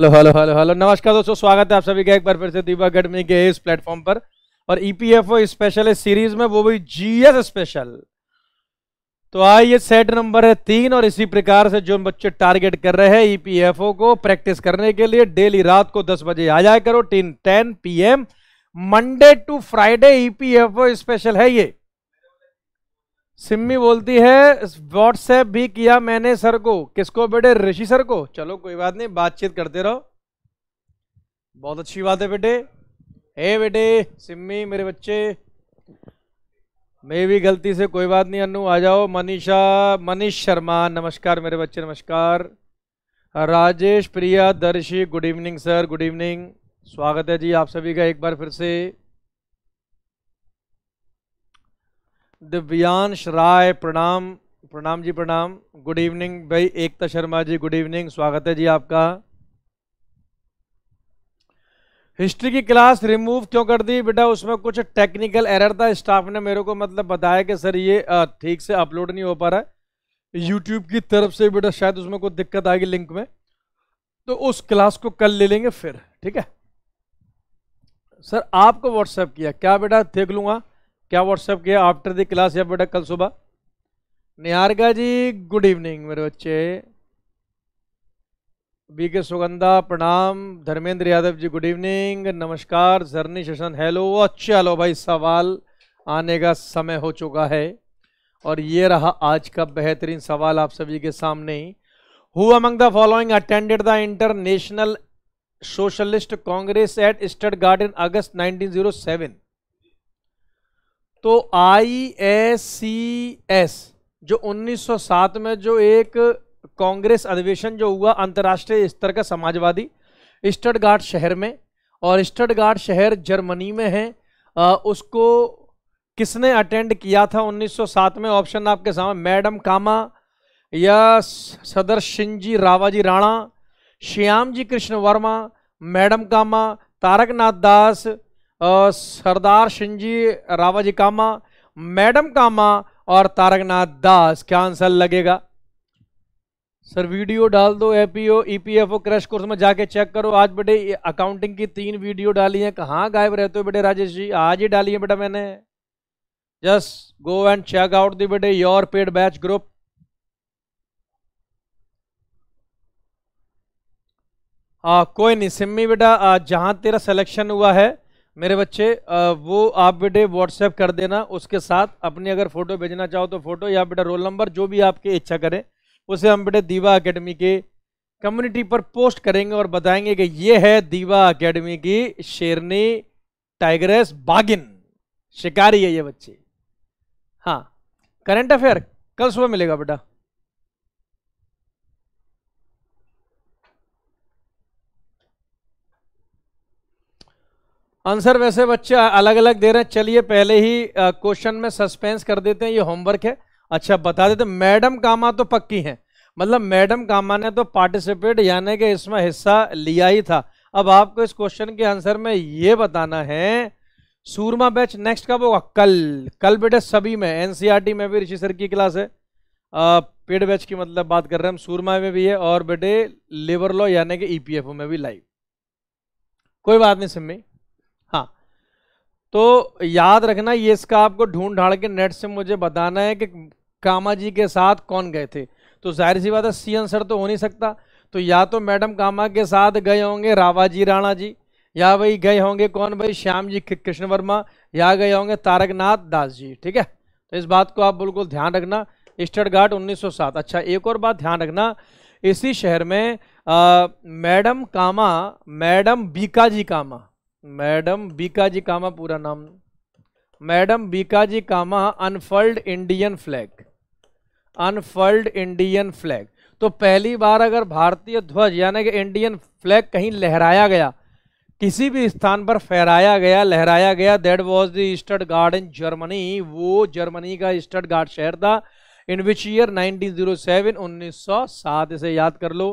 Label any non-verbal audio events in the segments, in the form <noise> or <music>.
Hello hello hello hello नमस्कार दोस्तों स्वागत है आप सभी का एक बार फिर से दीपा अकेडमी के इस प्लेटफॉर्म पर और ईपीएफओ e स्पेशल इस सीरीज में वो भी जीएस स्पेशल तो आइए सेट नंबर है तीन और इसी प्रकार से जो बच्चे टारगेट कर रहे हैं ईपीएफओ e को प्रैक्टिस करने के लिए डेली रात को दस बजे आ जाए करो teen ten P Monday to Friday EPFO special है ये सिम्मी बोलती है व्हाट्सएप भी किया मैंने सर को किसको बेटे ऋषि सर को चलो कोई बात नहीं बातचीत करते रहो बहुत अच्छी बात है बेटे हे बेटे सिम्मी मेरे बच्चे मैं भी गलती से कोई बात नहीं अनु आ जाओ मनीषा मनीष शर्मा नमस्कार मेरे बच्चे नमस्कार Rajesh Priyadarshi good evening sir good evening स्वागत है जी आप सभी का एक बार फिर से दिव्यांश राय प्रणाम प्रणाम जी प्रणाम गुड इवनिंग भाई एकता शर्मा जी गुड इवनिंग स्वागत है जी आपका हिस्ट्री की क्लास रिमूव क्यों कर दी बेटा उसमें कुछ टेक्निकल एरर था स्टाफ ने मेरे को मतलब बताया कि सर ये ठीक से अपलोड नहीं हो पा रहा है यूट्यूब की तरफ से बेटा शायद उसमें कोई दिक्कत आएगी लिंक में तो उस क्लास को कल ले लेंगे फिर ठीक है सर आपको व्हाट्सएप किया क्या बेटा देख लूंगा क्या व्हाट्सएप किया आफ्टर द क्लास या बेटा कल सुबह निहारगा जी गुड इवनिंग मेरे बच्चे बी के सुगंधा प्रणाम धर्मेंद्र यादव जी गुड इवनिंग नमस्कार जर्नी शशन हेलो चलो भाई सवाल आने का समय हो चुका है और ये रहा आज का बेहतरीन सवाल आप सभी के सामने who among the following attended the international socialist congress at Stuttgart August 1907 तो आई एस सी एस जो 1907 में जो एक कांग्रेस अधिवेशन जो हुआ अंतर्राष्ट्रीय स्तर का समाजवादी स्टडगार्ड शहर में और स्टडगार्ड शहर जर्मनी में है आ, उसको किसने अटेंड किया था 1907 में ऑप्शन आपके सामने मैडम कामा या सदर सिंह रावाजी राणा श्याम जी कृष्ण वर्मा मैडम कामा तारकनाथ दास सरदार शिंजी जी कामा मैडम कामा और तारकनाथ दास क्या आंसर लगेगा सर वीडियो डाल दो एपीओ ईपीएफओ क्रैश कोर्स में जाके चेक करो आज बेटे अकाउंटिंग की तीन वीडियो डाली है कहाँ गायब रहते हो बेटे राजेश जी आज ही डाली है बेटा मैंने just go and check out the बेटे योर पेड बैच ग्रुप हाँ कोई नहीं सिम्मी बेटा जहाँ तेरा सिलेक्शन हुआ है मेरे बच्चे वो आप बेटे व्हाट्सएप कर देना उसके साथ अपनी अगर फ़ोटो भेजना चाहो तो फ़ोटो या बेटा रोल नंबर जो भी आपके इच्छा करें उसे हम बेटे दीवा अकेडमी के कम्युनिटी पर पोस्ट करेंगे और बताएंगे कि ये है दीवा अकेडमी की शेरनी टाइग्रेस बागिन शिकारी है ये बच्चे हाँ करंट अफेयर कल सुबह मिलेगा बेटा आंसर वैसे बच्चे अलग अलग दे रहे हैं चलिए पहले ही क्वेश्चन में सस्पेंस कर देते हैं ये होमवर्क है अच्छा बता देते मैडम कामा तो पक्की हैं मतलब मैडम कामा ने तो पार्टिसिपेट यानी कि इसमें हिस्सा लिया ही था अब आपको इस क्वेश्चन के आंसर में ये बताना है सूरमा बैच नेक्स्ट कब होगा कल कल बेटे सभी में एनसीईआरटी में भी ऋषि सर की क्लास है पेड बैच की मतलब बात कर रहे हैं हम सूरमा में भी है और बेटे लेबर लॉ यानी कि ईपीएफओ में भी लाइव कोई बात नहीं सिम्मी हाँ तो याद रखना ये इसका आपको ढूंढ ढाड़ के नेट से मुझे बताना है कि कामा जी के साथ कौन गए थे तो जाहिर सी बात है सी आंसर तो हो नहीं सकता तो या तो मैडम कामा के साथ गए होंगे रावा जी राणा जी या भाई गए होंगे कौन भाई श्याम जी कृष्ण वर्मा या गए होंगे तारकनाथ दास जी ठीक है तो इस बात को आप बिल्कुल ध्यान रखना स्टड गार्ड 1907 अच्छा एक और बात ध्यान रखना इसी शहर में madam Cama madam Bika ji Cama madam Bikaji Cama पूरा नाम madam Bikaji Cama unfurled Indian flag unfurled Indian flag तो पहली बार अगर भारतीय ध्वज यानी कि इंडियन फ्लैग कहीं लहराया गया किसी भी स्थान पर फहराया गया लहराया गया that was the Stuttgart in Germany वो जर्मनी का ईस्टर्ड गार्ड शहर था इन विच ईयर 1907 1907 इसे याद कर लो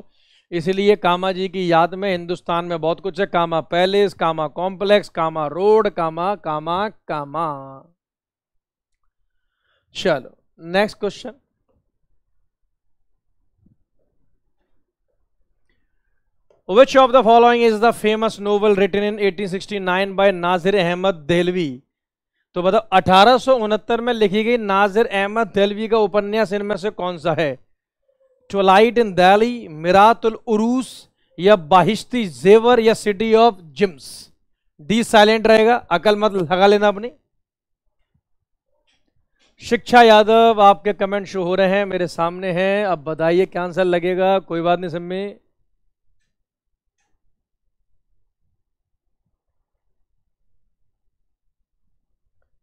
इसलिए कामा जी की याद में हिंदुस्तान में बहुत कुछ है Cama palace Cama complex Cama road Cama Cama Cama चलो next question which of the following is the famous novel written in 1869 by Nazir Ahmad Dehlvi तो बताओ अठारह में लिखी गई नाजिर अहमद देलवी का उपन्यास इनमें से कौन सा है ट्वलाइट इन दैली मिरातुल उरूस या बाहिश्ती जेवर या city of djinns the silent रहेगा अकल मत लगा लेना अपनी शिक्षा यादव आपके कमेंट शो हो रहे हैं मेरे सामने हैं अब बताइए क्या आंसर लगेगा कोई बात नहीं सम्मी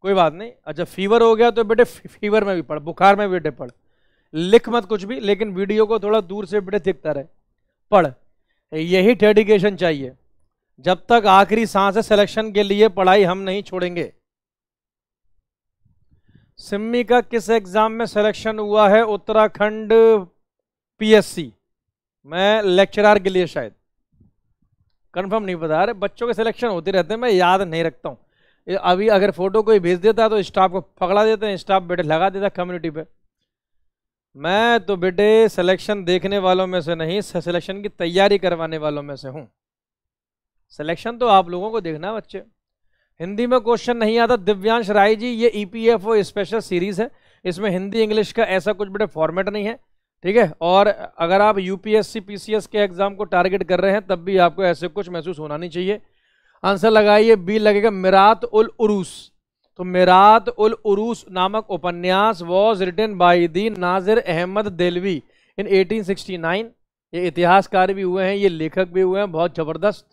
कोई बात नहीं अच्छा फीवर हो गया तो बेटे फीवर में भी पढ़ बुखार में भी बेटे पढ़ लिख मत कुछ भी लेकिन वीडियो को थोड़ा दूर से बेटे दिखता रहे पढ़ यही डेडिकेशन चाहिए जब तक आखिरी सांस है सिलेक्शन के लिए पढ़ाई हम नहीं छोड़ेंगे सिम्मी का किस एग्जाम में सिलेक्शन हुआ है उत्तराखंड पीएससी मैं लेक्चरर के लिए शायद कंफर्म नहीं पता अरे बच्चों के सिलेक्शन होते रहते हैं मैं याद नहीं रखता हूँ अभी अगर फोटो कोई भेज देता तो स्टाफ को पकड़ा देते हैं स्टाफ बेटे लगा देता कम्युनिटी पे मैं तो बेटे सिलेक्शन देखने वालों में से नहीं सिलेक्शन की तैयारी करवाने वालों में से हूँ सिलेक्शन तो आप लोगों को देखना बच्चे हिंदी में क्वेश्चन नहीं आता दिव्यांश राय जी ये ईपीएफओ स्पेशल सीरीज़ है इसमें हिंदी इंग्लिश का ऐसा कुछ बड़े फॉर्मेट नहीं है ठीक है और अगर आप यूपीएससी पीसीएस के एग्ज़ाम को टारगेट कर रहे हैं तब भी आपको ऐसे कुछ महसूस होना नहीं चाहिए आंसर लगाइए बी लगेगा मिरात उल उरूस तो मेरात उल उरूस नामक उपन्यास was written by the Nazir Ahmad Dehlvi in 1869 ये इतिहासकार भी हुए हैं ये लेखक भी हुए हैं बहुत ज़बरदस्त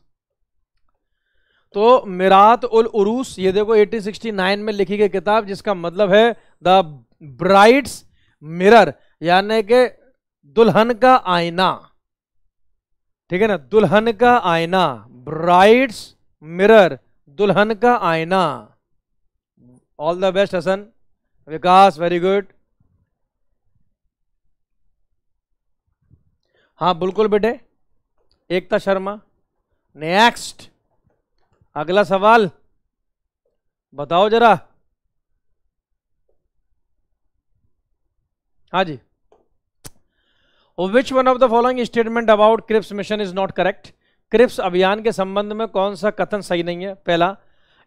तो मेरात उल उरूस ये देखो 1869 में लिखी गई किताब जिसका मतलब है द ब्राइट्स मिरर यानी के दुल्हन का आईना ठीक है ना दुल्हन का आईना ब्राइट्स मिरर दुल्हन का आईना all the best Hasan Vikas very good हाँ बिल्कुल बेटे एकता शर्मा नेक्स्ट अगला सवाल बताओ जरा हाँ जी which one of the following statement about Cripps mission is not correct Cripps अभियान के संबंध में कौन सा कथन सही नहीं है पहला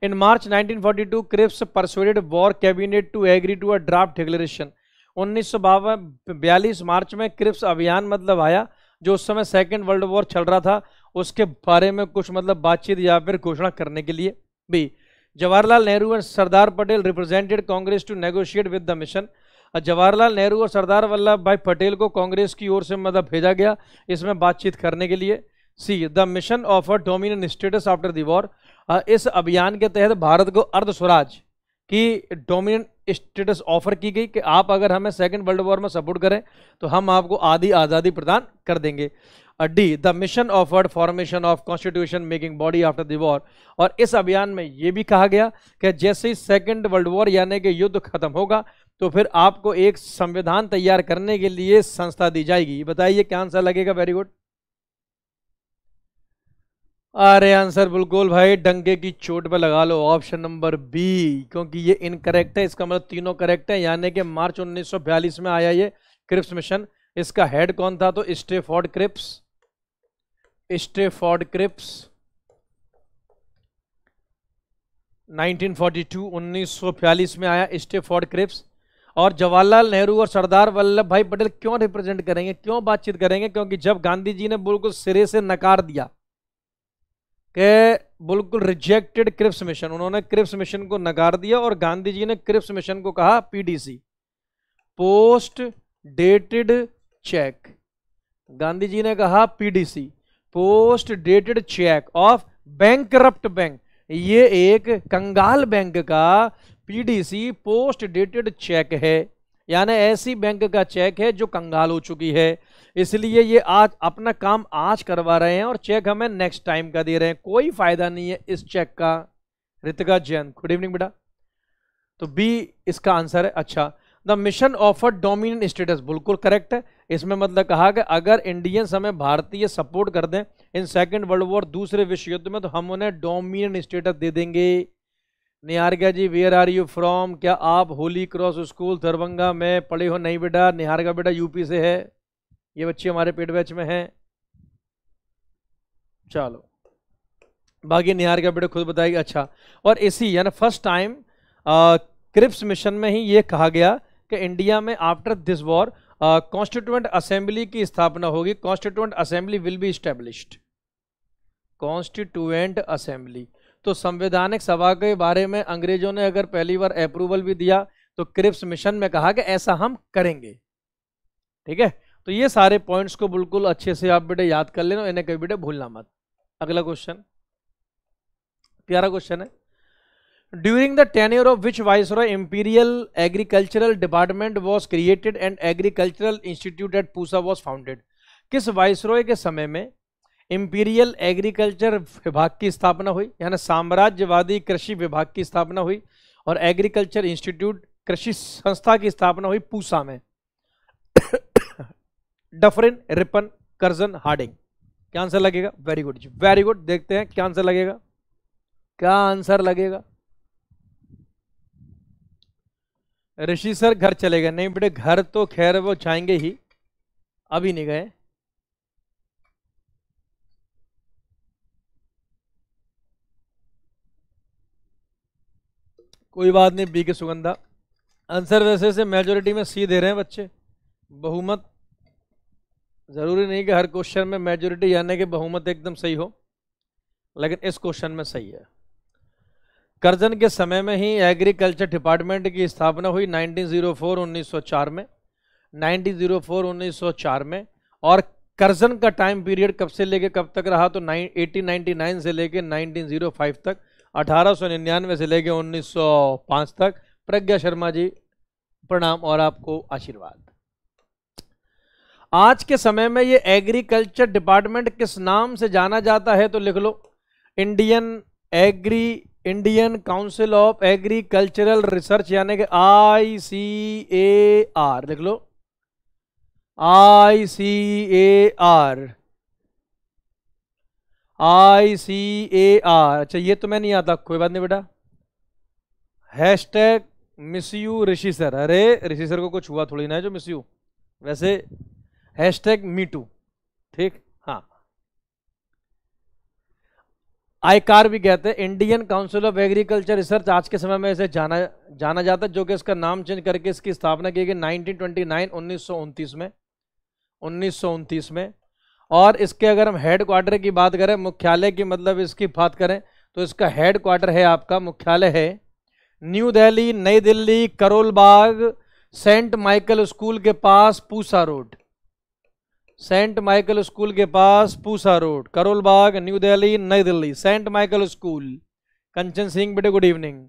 in March 1942, Cripps persuaded war cabinet to agree to a draft declaration उन्नीस बयालीस मार्च में क्रिप्स अभियान मतलब आया जो उस समय सेकेंड वर्ल्ड वॉर चल रहा था उसके बारे में कुछ मतलब बातचीत या फिर घोषणा करने के लिए भी जवाहरलाल नेहरू और Sardar Patel represented Congress to negotiate with the mission Jawaharlal Nehru और सरदार वल्लभ भाई पटेल को कांग्रेस की ओर से मतलब भेजा गया इसमें बातचीत करने के लिए C the mission of a dominion status after the war इस अभियान के तहत भारत को अर्ध स्वराज की डोमिनेंट स्टेटस ऑफर की गई कि आप अगर हमें सेकेंड वर्ल्ड वॉर में सपोर्ट करें तो हम आपको आधी आज़ादी प्रदान कर देंगे D the mission of word formation of constitution making body after the war और इस अभियान में ये भी कहा गया कि जैसे ही सेकेंड वर्ल्ड वॉर यानी कि युद्ध खत्म होगा तो फिर आपको एक संविधान तैयार करने के लिए संस्था दी जाएगी बताइए क्या आंसर लगेगा वेरी गुड अरे आंसर बिल्कुल भाई डंगे की चोट पे लगा लो ऑप्शन नंबर बी क्योंकि ये इनकरेक्ट है इसका मतलब तीनों करेक्ट है यानी कि मार्च 1942 में आया ये क्रिप्स मिशन इसका हेड कौन था तो स्टेफोर्ड क्रिप्स स्टेफोर्ड क्रिप्स 1942 1942 में आया स्टेफोर्ड क्रिप्स और जवाहरलाल नेहरू और सरदार वल्लभ भाई पटेल क्यों रिप्रेजेंट करेंगे क्यों बातचीत करेंगे क्योंकि जब गांधी जी ने बिल्कुल सिरे से नकार दिया के बिल्कुल रिजेक्टेड क्रिप्स मिशन उन्होंने क्रिप्स मिशन को नकार दिया और गांधी जी ने क्रिप्स मिशन को कहा PDC post dated cheque Gandhi ji ने कहा PDC post dated cheque of bank bank ये एक कंगाल बैंक का पीडीसी पोस्ट डेटेड चेक है यानी ऐसी बैंक का चेक है जो कंगाल हो चुकी है इसलिए ये आज अपना काम आज करवा रहे हैं और चेक हमें नेक्स्ट टाइम का दे रहे हैं कोई फायदा नहीं है इस चेक का ऋतिका जैन गुड इवनिंग बेटा तो बी इसका आंसर है अच्छा the mission offer dominion status बिल्कुल करेक्ट है इसमें मतलब कहा कि अगर इंडियंस हमें भारतीय सपोर्ट कर दें इन सेकेंड वर्ल्ड वॉर दूसरे विश्व युद्ध में तो हम उन्हें डोमिनियन स्टेटस दे देंगे Niharika ji where are you from क्या आप होली क्रॉस स्कूल दरभंगा में पढ़े हो नहीं बेटा निहारिका बेटा यूपी से है ये बच्चे हमारे पेड बैच में हैं चलो बाकी निहार का बेटा खुद बताएगी अच्छा और इसी यानी फर्स्ट टाइम क्रिप्स मिशन में ही ये कहा गया कि इंडिया में after this war constituent assembly की स्थापना होगी constituent assembly will be established constituent assembly तो संवैधानिक सभा के बारे में अंग्रेजों ने अगर पहली बार अप्रूवल भी दिया तो क्रिप्स मिशन में कहा कि ऐसा हम करेंगे ठीक है तो ये सारे पॉइंट्स को बिल्कुल अच्छे से आप बेटे याद कर लेना इन्हें कभी बेटे भूलना मत अगला क्वेश्चन प्यारा क्वेश्चन है during the ten year of which viceroy imperial agricultural department was created and agricultural institute at Pusa was founded किस वाइस रॉय के समय में इंपीरियल एग्रीकल्चर विभाग की स्थापना हुई यानी साम्राज्यवादी कृषि विभाग की स्थापना हुई और एग्रीकल्चर इंस्टीट्यूट कृषि संस्था की स्थापना हुई पूसा में डफरिन रिपन कर्जन हार्डिंग क्या आंसर लगेगा वेरी गुड जी वेरी गुड देखते हैं क्या आंसर लगेगा क्या आंसर लगेगा ऋषि सर घर चले गए नहीं बेटे घर तो खैर वो जाएंगे ही अभी नहीं गए कोई बात नहीं बी के सुगंधा आंसर वैसे से मेजोरिटी में सी दे रहे हैं बच्चे बहुमत ज़रूरी नहीं कि हर क्वेश्चन में मेजोरिटी यानी कि बहुमत एकदम सही हो लेकिन इस क्वेश्चन में सही है करजन के समय में ही एग्रीकल्चर डिपार्टमेंट की स्थापना हुई 1904-1904 में 1904-1904 में और करजन का टाइम पीरियड कब से लेके कब तक रहा तो 1899 से लेके 1905 तक 1899 से लेके 1905 तक प्रज्ञा शर्मा जी प्रणाम और आपको आशीर्वाद आज के समय में ये एग्रीकल्चर डिपार्टमेंट किस नाम से जाना जाता है तो लिख लो Indian agri Indian council of agricultural research यानी कि आई सी ए आर लिख लो आई सी A R I C A R अच्छा ये तो मैं नहीं आता कोई बात नहीं बेटा hashtag miss you Rishi sir अरे ऋषि सर को कुछ हुआ थोड़ी ना है जो मिस यू वैसे हैश टैग मीटू ठीक हाँ आईकार भी कहते हैं Indian council of agriculture research आज के समय में इसे जाना जाना जाता है जो कि इसका नाम चेंज करके इसकी स्थापना की गई 1929 1929 में उन्नीस में और इसके अगर हम हेड क्वार्टर की बात करें मुख्यालय की मतलब इसकी बात करें तो इसका हेड क्वार्टर है आपका मुख्यालय है न्यू दिल्ली नई Delhi Karol Bagh Saint Michael school के पास Pusa road Saint Michael school के पास पूसा रोड करोल बाग न्यू दिल्ली नई Delhi Saint Michael school Kanchan Singh बेटे गुड इवनिंग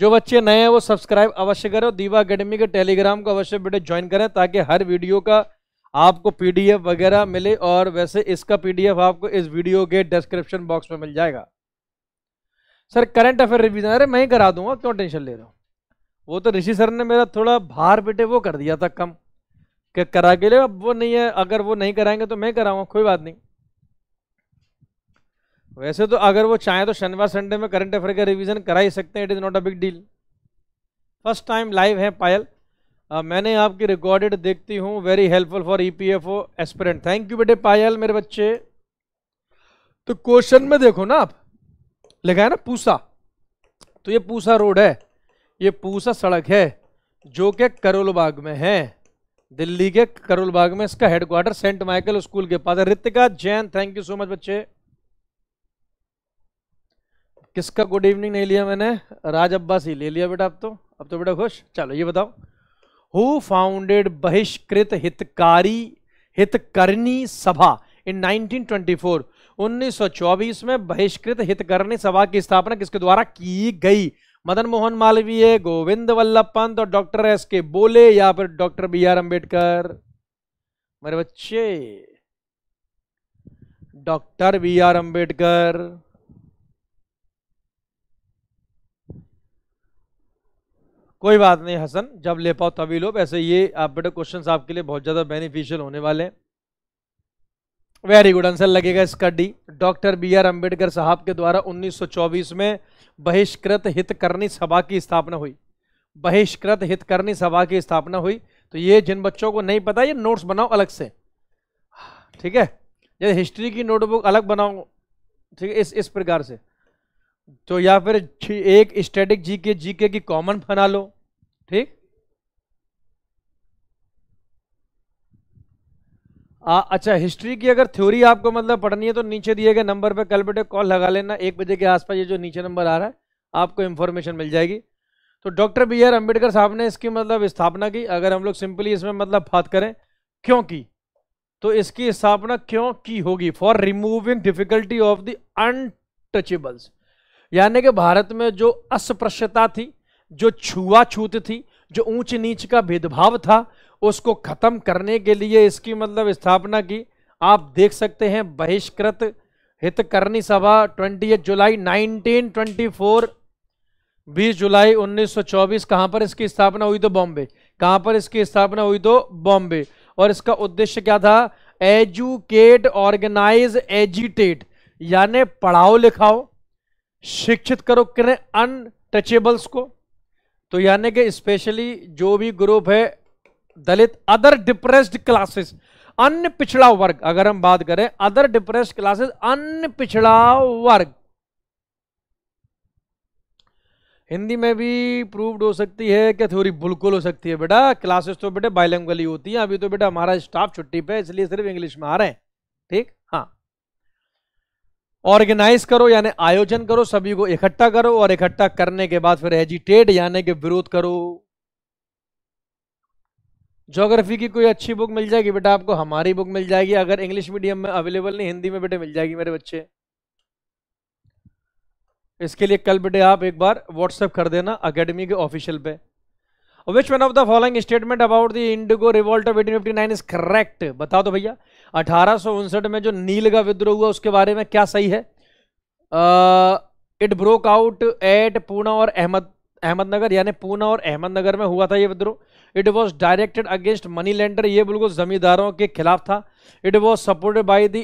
जो बच्चे नए हैं वो सब्सक्राइब अवश्य करें और दीवा अकेडमी के टेलीग्राम को अवश्य बेटे ज्वाइन करें ताकि हर वीडियो का आपको पीडीएफ वगैरह मिले और वैसे इसका पीडीएफ आपको इस वीडियो के डिस्क्रिप्शन बॉक्स में मिल जाएगा सर करंट अफेयर रिविजन अरे मैं ही करा दूंगा क्यों टेंशन ले रहा हूँ वो तो ऋषि सर ने मेरा थोड़ा भार बेटे वो कर दिया था कम कि करा के लिए अब वो नहीं है अगर वो नहीं कराएंगे तो मैं कराऊंगा कोई बात नहीं वैसे तो अगर वो चाहे तो शनिवार संडे में करंट अफेयर का रिवीजन करा ही सकते हैं it is not a big deal first time live है पायल आ, मैंने आपकी रिकॉर्डेड देखती हूँ very helpful for E P F O thank you बेटे पायल मेरे बच्चे तो क्वेश्चन में देखो ना आप लिखा है ना पूसा तो ये पूसा रोड है ये पूसा सड़क है जो कि करोलबाग में है दिल्ली के करोलबाग बाग में इसका हेडक्वार्टर सेंट माइकल स्कूल के पास Ritika Jain thank you so much बच्चे किसका गुड इवनिंग नहीं लिया मैंने राज अब्बास ही ले लिया बेटा अब तो अब तो बेटा खुश चलो ये बताओ हु फाउंडेड बहिष्कृत हितकारी हितकर्णी सभा इन 1924 1924 में बहिष्कृत हितकर्णी सभा की स्थापना किसके द्वारा की गई मदन मोहन मालवीय गोविंद वल्लभ पंत तो और डॉक्टर एस के बोले या फिर डॉक्टर बी आर अम्बेडकर मेरे बच्चे डॉक्टर बी आर अम्बेडकर कोई बात नहीं हसन जब ले पाओ तभी लो वैसे ये आप बेटे क्वेश्चंस आपके लिए बहुत ज़्यादा बेनिफिशियल होने वाले हैं वेरी गुड आंसर लगेगा इसका D doctor B R Ambedkar sahab के द्वारा 1924 में बहिष्कृत हितकर्णी सभा की स्थापना हुई बहिष्कृत हितकर्णी सभा की स्थापना हुई तो ये जिन बच्चों को नहीं पता ये नोट्स बनाओ अलग से ठीक है जैसे हिस्ट्री की नोटबुक अलग बनाओ ठीक है इस इस प्रकार से तो या फिर एक स्टेटिक जीके जीके की कॉमन बना लो ठीक आ, अच्छा हिस्ट्री की अगर थ्योरी आपको मतलब पढ़नी है तो नीचे दिए गए नंबर पर कल बेटे कॉल लगा लेना एक बजे के आसपास ये जो नीचे नंबर आ रहा है आपको इन्फॉर्मेशन मिल जाएगी तो डॉक्टर बी आर अम्बेडकर साहब ने इसकी मतलब स्थापना की अगर हम लोग सिंपली इसमें मतलब बात करें क्यों की तो इसकी स्थापना क्यों की होगी for removing difficulty of the untouchables यानी कि भारत में जो अस्पृश्यता थी जो छुआछूत थी जो ऊंच नीच का भेदभाव था उसको ख़त्म करने के लिए इसकी मतलब स्थापना की आप देख सकते हैं बहिष्कृत करनी सभा ट्वेंटी जुलाई 1924 20 जुलाई 1924 कहां पर इसकी स्थापना हुई तो बॉम्बे कहां पर इसकी स्थापना हुई तो बॉम्बे और इसका उद्देश्य क्या था एजुकेट ऑर्गेनाइज एजुटेट यानी पढ़ाओ लिखाओ शिक्षित करो करें अनटचेबल्स को तो यानी कि स्पेशली जो भी ग्रुप है दलित अदर डिप्रेस्ड क्लासेस अन्य पिछड़ा वर्ग अगर हम बात करें अदर डिप्रेस्ड क्लासेस अन्य पिछड़ा वर्ग हिंदी में भी प्रूव्ड हो सकती है क्या थ्योरी बिल्कुल हो सकती है बेटा क्लासेस तो बेटे बाइलैंगली होती है अभी तो बेटा हमारा स्टाफ छुट्टी पे इसलिए सिर्फ इंग्लिश में आ रहे हैं ठीक हाँ ऑर्गेनाइज करो यानी आयोजन करो सभी को इकट्ठा करो और इकट्ठा करने के बाद फिर एजिटेट यानी कि विरोध करो जोग्राफी की कोई अच्छी बुक मिल जाएगी बेटा आपको हमारी बुक मिल जाएगी अगर इंग्लिश मीडियम में अवेलेबल नहीं हिंदी में बेटे मिल जाएगी मेरे बच्चे इसके लिए कल बेटे आप एक बार व्हाट्सएप कर देना अकेडमी के ऑफिशियल पे which one of the following statement about the indigo revolt of eighteen fifty nine is correct बता दो भैया अठारह में जो नील का विद्रोह हुआ उसके बारे में क्या सही है it broke out at Poona और अहमद अहमदनगर यानी पूना और अहमदनगर में हुआ था ये विद्रोह it was directed against money lender ये बिल्कुल जमींदारों के खिलाफ था it was supported by the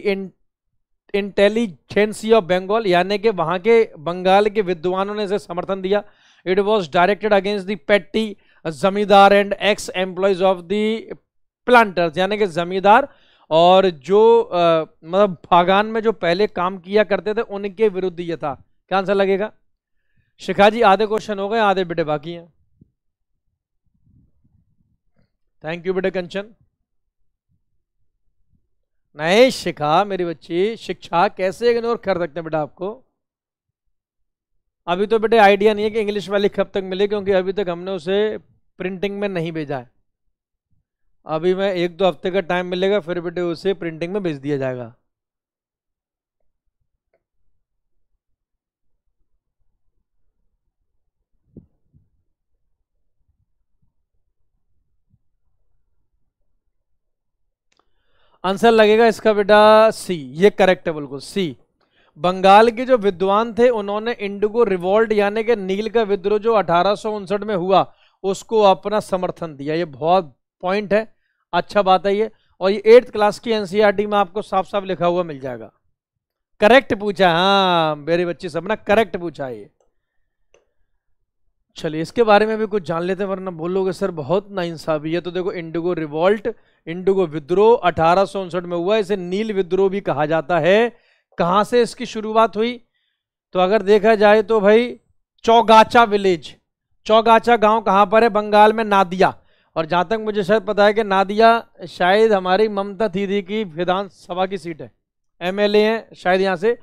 intelligentsia of Bengal यानी कि वहाँ के बंगाल के विद्वानों ने इसे समर्थन दिया it was directed against the petty zamindar and ex employees of the planters यानी कि जमींदार और जो आ, मतलब बागान में जो पहले काम किया करते थे उनके विरुद्ध ये था क्या आंसर लगेगा शिखा जी आधे क्वेश्चन हो गए आधे बेटे बाकी हैं थैंक यू बेटे कंचन नहीं शिखा मेरी बच्ची शिक्षा कैसे इग्नोर कर सकते हैं बेटा आपको अभी तो बेटे आइडिया नहीं है कि इंग्लिश वाली कब तक मिले क्योंकि अभी तक हमने उसे प्रिंटिंग में नहीं भेजा है अभी मैं एक दो हफ्ते का टाइम मिलेगा फिर बेटे उसे प्रिंटिंग में भेज दिया जाएगा आंसर लगेगा इसका बेटा सी ये करेक्ट है बिल्कुल सी बंगाल के जो विद्वान थे उन्होंने इंडिगो रिवॉल्ट यानी कि नील का विद्रोह जो अठारह में हुआ उसको अपना समर्थन दिया ये बहुत पॉइंट है अच्छा बात है ये और ये एट्थ क्लास की एनसीईआरटी e में आपको साफ साफ लिखा हुआ मिल जाएगा करेक्ट पूछा हाँ मेरे बच्चे सब ना करेक्ट पूछा ये चलिए इसके बारे में भी कुछ जान लेते हैं वरना बोलोगे सर बहुत नाइंसाफी है तो देखो इंडिगो रिवॉल्ट इंडिगो विद्रोह अठारह में हुआ इसे नील विद्रोह भी कहा जाता है कहाँ से इसकी शुरुआत हुई तो अगर देखा जाए तो भाई चौगाचा विलेज चौगाचा गांव कहाँ पर है बंगाल में नादिया और जहाँ तक मुझे शायद पता है कि नादिया शायद हमारी ममता दीदी की विधानसभा की सीट है एमएलए हैं शायद यहाँ से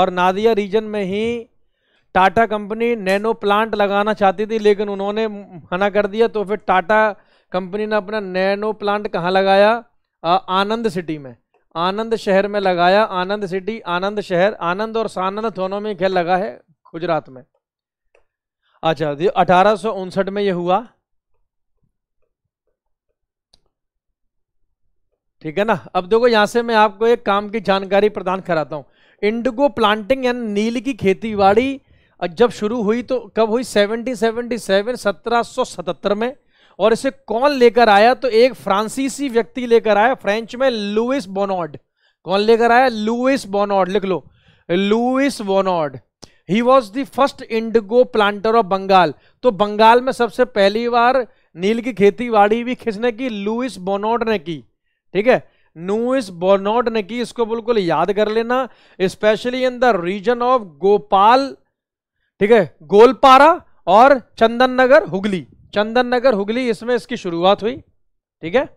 और नादिया रीजन में ही टाटा कंपनी नैनो प्लांट लगाना चाहती थी लेकिन उन्होंने मना कर दिया तो फिर टाटा कंपनी ने अपना नैनो प्लांट कहाँ लगाया आ, आनंद सिटी में आनंद शहर में लगाया आनंद सिटी आनंद शहर आनंद और सानंद दोनों में खेल लगा है गुजरात में अच्छा अठारह में यह हुआ ठीक है ना अब देखो यहां से मैं आपको एक काम की जानकारी प्रदान कराता हूं इंडिगो प्लांटिंग यानी नील की खेती बाड़ी जब शुरू हुई तो कब हुई 1777 1777 में और इसे कौन लेकर आया तो एक फ्रांसीसी व्यक्ति लेकर आया फ्रेंच में लुइस बोनॉड कौन लेकर आया लुइस बोनॉड लिख लो Louis Bonnaud he was the first indigo planter of Bengal तो बंगाल में सबसे पहली बार नील की खेती बाड़ी भी खिसने की लुइस बोनॉड ने की ठीक है नूइस बोनॉड ने की इसको बिल्कुल याद कर लेना specially in the region of Gopal ठीक है गोलपारा और चंदन नगर हुगली चंदन नगर हुगली इसमें इसकी शुरुआत हुई ठीक है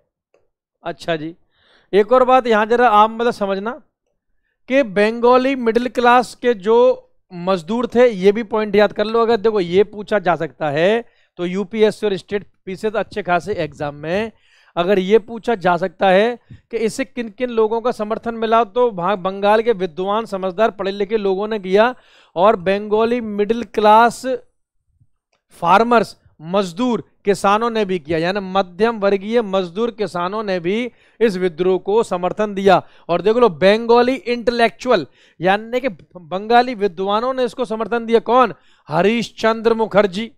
अच्छा जी एक और बात यहाँ जरा आम मतलब समझना कि बंगाली मिडिल क्लास के जो मजदूर थे ये भी पॉइंट याद कर लो अगर देखो ये पूछा जा सकता है तो यूपीएससी और स्टेट पीसेस अच्छे खासे एग्जाम में अगर ये पूछा जा सकता है कि इसे किन किन लोगों का समर्थन मिला तो बंगाल के विद्वान समझदार पढ़े लिखे लोगों ने किया और बंगाली मिडिल क्लास फार्मर्स मजदूर किसानों ने भी किया यानी मध्यम वर्गीय मजदूर किसानों ने भी इस विद्रोह को समर्थन दिया और देख लो बंगाली इंटेलेक्चुअल यानी कि बंगाली विद्वानों ने इसको समर्थन दिया कौन हरीश चंद्र मुखर्जी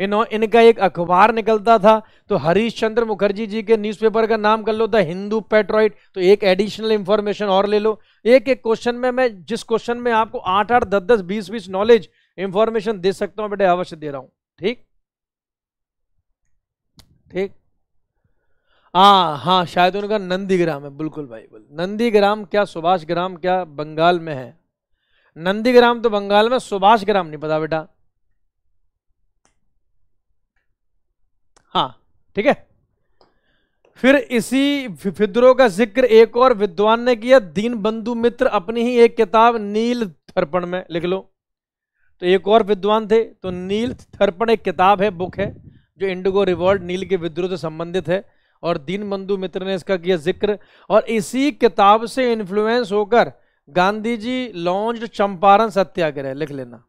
इन्हों इनका एक अखबार निकलता था तो हरीश चंद्र मुखर्जी जी के न्यूज़पेपर का नाम कर लो द हिंदू पेट्रॉइड तो एक एडिशनल इंफॉर्मेशन और ले लो एक एक क्वेश्चन में मैं जिस क्वेश्चन में आपको आठ आठ दस दस बीस बीस नॉलेज इंफॉर्मेशन दे सकता हूँ बेटे अवश्य दे रहा हूँ ठीक ठीक हाँ हाँ शायद उनका नंदीग्राम है बिल्कुल भाई बोल नंदीग्राम क्या सुभाष ग्राम क्या बंगाल में है नंदीग्राम तो बंगाल में सुभाष ग्राम नहीं पता बेटा हाँ ठीक है फिर इसी विद्रोह का जिक्र एक और विद्वान ने किया दीन बंधु मित्र अपनी ही एक किताब नील थर्पण में लिख लो तो एक और विद्वान थे तो नील थर्पण एक किताब है बुक है जो इंडिगो रिवॉल्ट नील के विद्रोह से संबंधित है और दीन बंधु मित्र ने इसका किया जिक्र और इसी किताब से इन्फ्लुएंस होकर गांधी जी लॉन्च चंपारण सत्याग्रह लिख लेना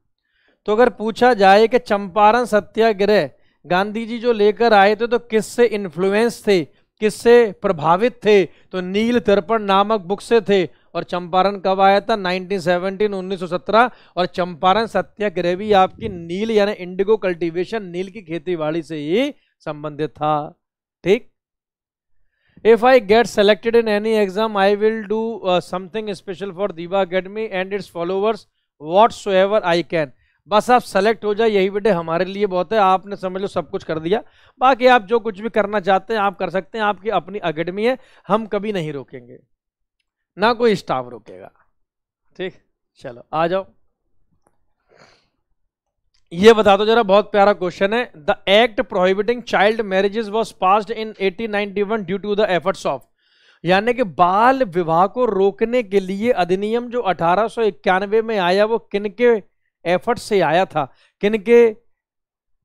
तो अगर पूछा जाए कि चंपारण सत्याग्रह गांधी जी जो लेकर आए थे तो किससे इन्फ्लुएंस थे किससे प्रभावित थे तो नील तर्पण नामक बुक से थे और चंपारण कब आया था 1917 1917 और चंपारण सत्याग्रह भी आपकी नील यानी इंडिगो कल्टीवेशन नील की खेती बाड़ी से ही संबंधित था ठीक I get selected in any exam I will do something special for Diva academy and its followers whatsoever I can बस आप सेलेक्ट हो जाए यही बेटे हमारे लिए बहुत है आपने समझ लो सब कुछ कर दिया बाकी आप जो कुछ भी करना चाहते हैं आप कर सकते हैं आपकी अपनी अकेडमी है हम कभी नहीं रोकेंगे ना कोई स्टाफ रुकेगा ठीक चलो आ जाओ ये बता दो जरा बहुत प्यारा क्वेश्चन है the act prohibiting child marriages was passed in 1891 due to the efforts of यानी कि बाल विवाह को रोकने के लिए अधिनियम जो अठारह में आया वो किन के एफर्ट से आया था किन के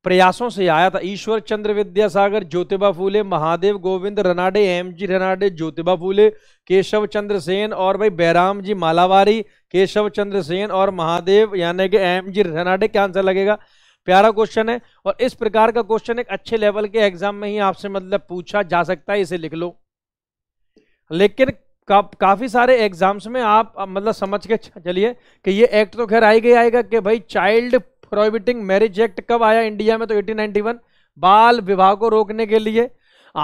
प्रयासों से आया था ईश्वर चंद्र विद्यासागर ज्योतिबा फूले महादेव गोविंद रनाडे एम जी रनाडे ज्योतिबा फूले केशव चंद्र सेन और भाई बैराम जी मालावारी केशव चंद्र सेन और महादेव यानी कि एम जी रनाडे क्या आंसर लगेगा प्यारा क्वेश्चन है और इस प्रकार का क्वेश्चन एक अच्छे लेवल के एग्जाम में ही आपसे मतलब पूछा जा सकता है इसे लिख लो लेकिन का, काफ़ी सारे एग्जाम्स में आप मतलब समझ के चलिए कि ये एक्ट तो खैर आएगा आएगा कि भाई चाइल्ड प्रोहिबिटिंग मैरिज एक्ट कब आया इंडिया में तो 1891 बाल विवाह को रोकने के लिए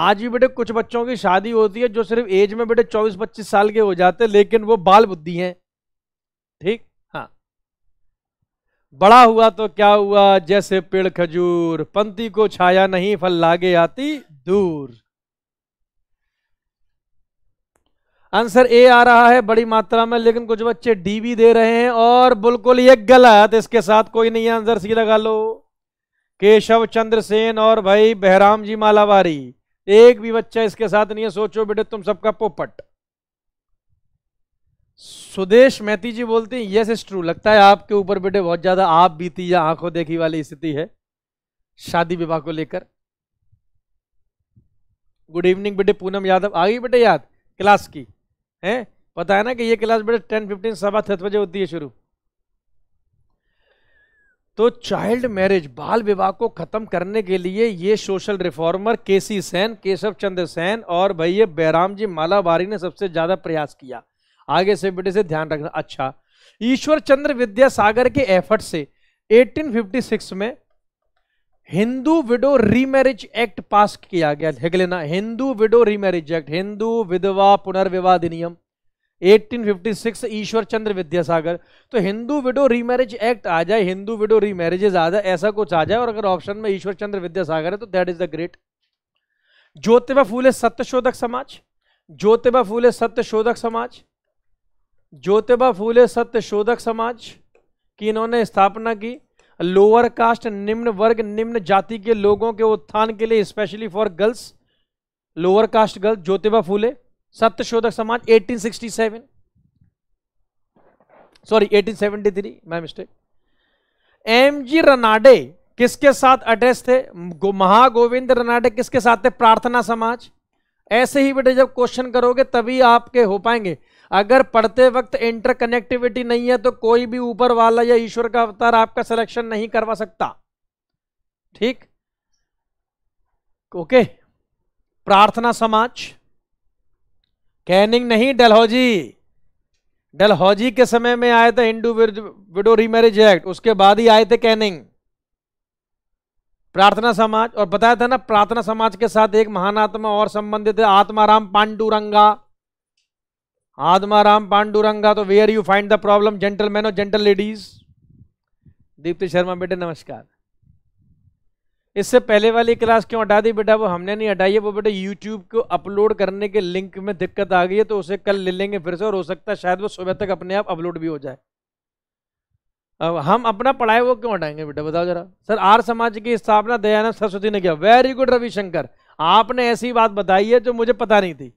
आज भी बेटे कुछ बच्चों की शादी होती है जो सिर्फ एज में बेटे 24-25 साल के हो जाते हैं लेकिन वो बाल बुद्धि हैं ठीक हाँ बड़ा हुआ तो क्या हुआ जैसे पेड़ खजूर पंथी को छाया नहीं फल लागे आती दूर आंसर ए आ रहा है बड़ी मात्रा में लेकिन कुछ बच्चे डी भी दे रहे हैं और बिल्कुल ये गलत इसके साथ कोई नहीं आंसर सी लगा लो केशव चंद्र सेन और भाई बहराम जी मालावारी एक भी बच्चा इसके साथ नहीं है सोचो बेटे तुम सबका पोपट सुदेश मेहती जी बोलते हैं यस इज ट्रू लगता है आपके ऊपर बेटे बहुत ज्यादा आप बीती या आंखों देखी वाली स्थिति है शादी विवाह को लेकर गुड इवनिंग बेटे पूनम यादव आ गई बेटे याद क्लास की हैं पता है ना कि ये क्लास बेटा टेन फिफ्टीन सवा सात बजे होती है शुरू तो चाइल्ड मैरिज बाल विवाह को खत्म करने के लिए ये social reformer KC Sen Keshav Chandra Sen और भाई ये बैराम जी मालावारी ने सबसे ज्यादा प्रयास किया आगे से बेटे से ध्यान रखना अच्छा ईश्वर चंद्र विद्यासागर के एफर्ट से 1856 में Hindu widow remarriage act pass किया गया देख लेना Hindu widow remarriage act Hindu विधवा पुनर्विवाह अधिनियम 1856 ईश्वर चंद्र विद्यासागर तो हिंदू विडो रीमैरिज एक्ट आ जाए हिंदू विडो रीमैरिजेज आ जाए ऐसा कुछ आ जाए और अगर ऑप्शन में ईश्वर चंद्र विद्यासागर है तो that is the great Jyotiba Phule Satyashodhak Samaj Jyotiba Phule Satyashodhak Samaj Jyotiba Phule Satyashodhak समाज की इन्होंने स्थापना की लोअर कास्ट निम्न वर्ग निम्न जाति के लोगों के उत्थान के लिए specially for girls lower caste girls Jyotiba Phule Satyashodhak Samaj 1867 sorry 1873 my mistake M G Ranade किसके साथ एड्रेस थे महागोविंद रनाडे किसके साथ थे प्रार्थना समाज ऐसे ही बेटे जब क्वेश्चन करोगे तभी आपके हो पाएंगे अगर पढ़ते वक्त इंटरकनेक्टिविटी नहीं है तो कोई भी ऊपर वाला या ईश्वर का अवतार आपका सिलेक्शन नहीं करवा सकता ठीक ओके प्रार्थना समाज कैनिंग नहीं डलहौजी डलहौजी के समय में आए थे हिंदू विडो रीमैरिज एक्ट उसके बाद ही आए थे कैनिंग प्रार्थना समाज और बताया था ना प्रार्थना समाज के साथ एक महान आत्मा और संबंधित है आत्माराम पांडुरंगा आदमाराम पांडुरंगा तो where you find the problem gentleman और जेंटल लेडीज दीप्ति शर्मा बेटे नमस्कार इससे पहले वाली क्लास क्यों हटा दी बेटा वो हमने नहीं हटाई है वो बेटा यूट्यूब को अपलोड करने के लिंक में दिक्कत आ गई है तो उसे कल ले लेंगे फिर से और हो सकता है शायद वो सुबह तक अपने आप अपलोड भी हो जाए अब हम अपना पढ़ाए वो क्यों हटाएंगे बेटा बताओ जरा सर आर समाज की स्थापना दयानंद सरस्वती ने किया वेरी गुड रविशंकर आपने ऐसी बात बताई है जो मुझे पता नहीं थी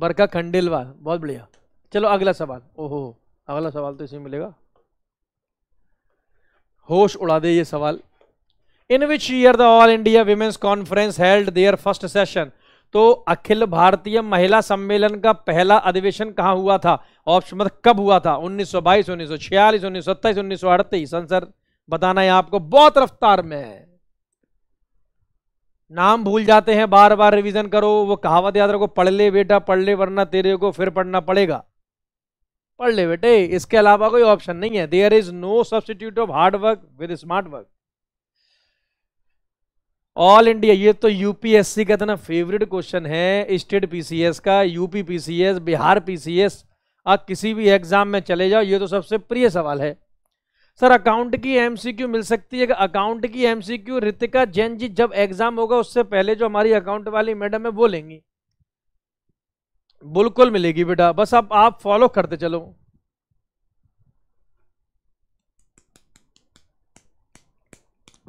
बरका खंडेलवा बहुत बढ़िया चलो अगला सवाल ओहो अगला सवाल तो इसी मिलेगा होश उड़ा दे ये सवाल in which year the all India women's conference held their first session तो अखिल भारतीय महिला सम्मेलन का पहला अधिवेशन कहाँ हुआ था ऑप्शन मतलब कब हुआ था 1922, 1946, 1927, अड़तीस आंसर बताना है आपको बहुत रफ्तार में है नाम भूल जाते हैं बार बार रिवीजन करो वो कहावत याद रखो पढ़ ले बेटा पढ़ ले वरना तेरे को फिर पढ़ना पड़ेगा पढ़ ले बेटे इसके अलावा कोई ऑप्शन नहीं है there is no substitute of hard work with smart work all India ये तो यूपीएससी का इतना फेवरेट क्वेश्चन है स्टेट पीसीएस का यूपी पीसीएस बिहार पीसीएस आप किसी भी एग्जाम में चले जाओ ये तो सबसे प्रिय सवाल है सर अकाउंट की एमसीक्यू मिल सकती है अकाउंट की एमसीक्यू रितिका जैन जी जब एग्जाम होगा उससे पहले जो हमारी अकाउंट वाली मैडम है वो लेंगी बिल्कुल मिलेगी बेटा बस अब आप फॉलो करते चलो